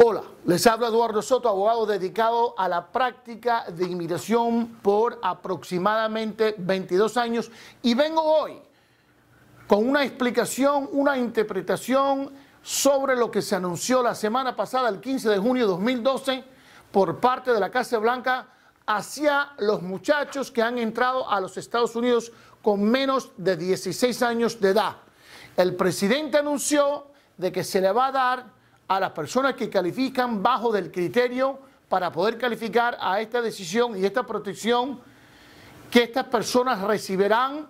Hola, les habla Eduardo Soto, abogado dedicado a la práctica de inmigración por aproximadamente 22 años y vengo hoy con una explicación, una interpretación sobre lo que se anunció la semana pasada, el 15 de junio de 2012, por parte de la Casa Blanca hacia los muchachos que han entrado a los Estados Unidos con menos de 16 años de edad. El presidente anunció de que se le va a dar a las personas que califican bajo del criterio para poder calificar a esta decisión y esta protección, que estas personas recibirán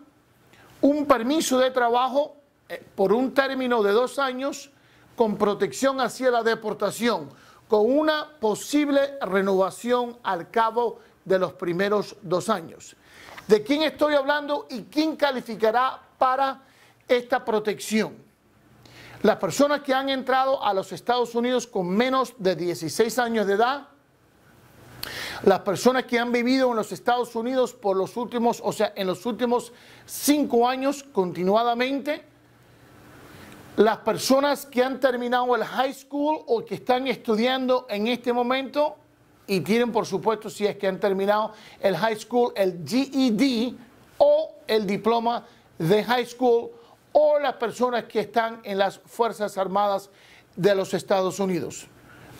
un permiso de trabajo eh, por un término de dos años con protección hacia la deportación, con una posible renovación al cabo de los primeros dos años. ¿De quién estoy hablando y quién calificará para esta protección? Las personas que han entrado a los Estados Unidos con menos de 16 años de edad, las personas que han vivido en los Estados Unidos por los últimos, o sea, en los últimos cinco años continuadamente, las personas que han terminado el high school o que están estudiando en este momento y tienen, por supuesto, si es que han terminado el high school, el GED o el diploma de high school o las personas que están en las Fuerzas Armadas de los Estados Unidos.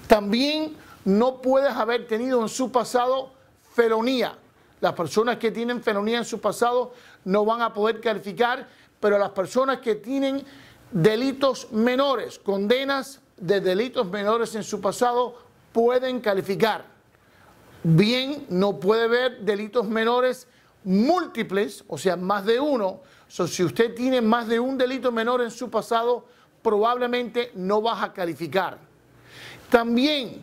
También no puedes haber tenido en su pasado felonía. Las personas que tienen felonía en su pasado no van a poder calificar, pero las personas que tienen delitos menores, condenas de delitos menores en su pasado, pueden calificar. Bien, no puede haber delitos menores múltiples, o sea, más de uno. si usted tiene más de un delito menor en su pasado, probablemente no vas a calificar. También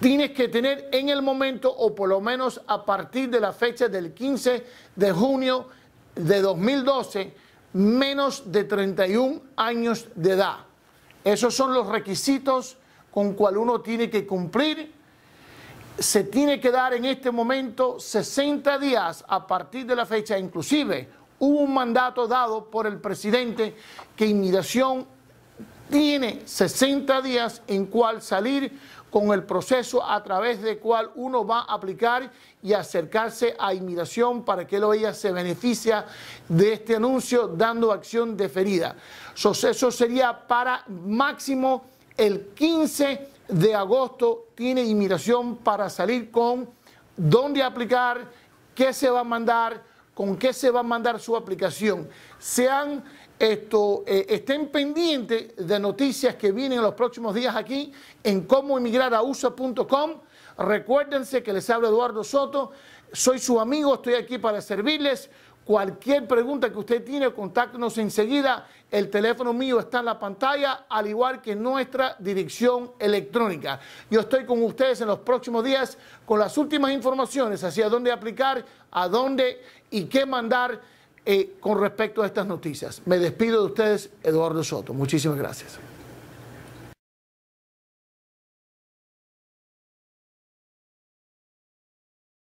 tienes que tener en el momento, o por lo menos a partir de la fecha del 15 de junio de 2012, menos de 31 años de edad. Esos son los requisitos con cual uno tiene que cumplir se tiene que dar en este momento 60 días a partir de la fecha. Inclusive hubo un mandato dado por el presidente que inmigración tiene 60 días en cual salir con el proceso a través del cual uno va a aplicar y acercarse a inmigración para que lo ella se beneficia de este anuncio dando acción deferida. Suceso eso sería para máximo el 15 de de agosto tiene inmigración para salir con dónde aplicar, qué se va a mandar, con qué se va a mandar su aplicación. Sean esto, eh, estén pendientes de noticias que vienen los próximos días aquí en cómo emigrar a USA.com. Recuérdense que les habla Eduardo Soto, soy su amigo, estoy aquí para servirles. Cualquier pregunta que usted tiene, contáctenos enseguida. El teléfono mío está en la pantalla, al igual que nuestra dirección electrónica. Yo estoy con ustedes en los próximos días con las últimas informaciones hacia dónde aplicar, a dónde y qué mandar eh, con respecto a estas noticias. Me despido de ustedes, Eduardo Soto. Muchísimas gracias.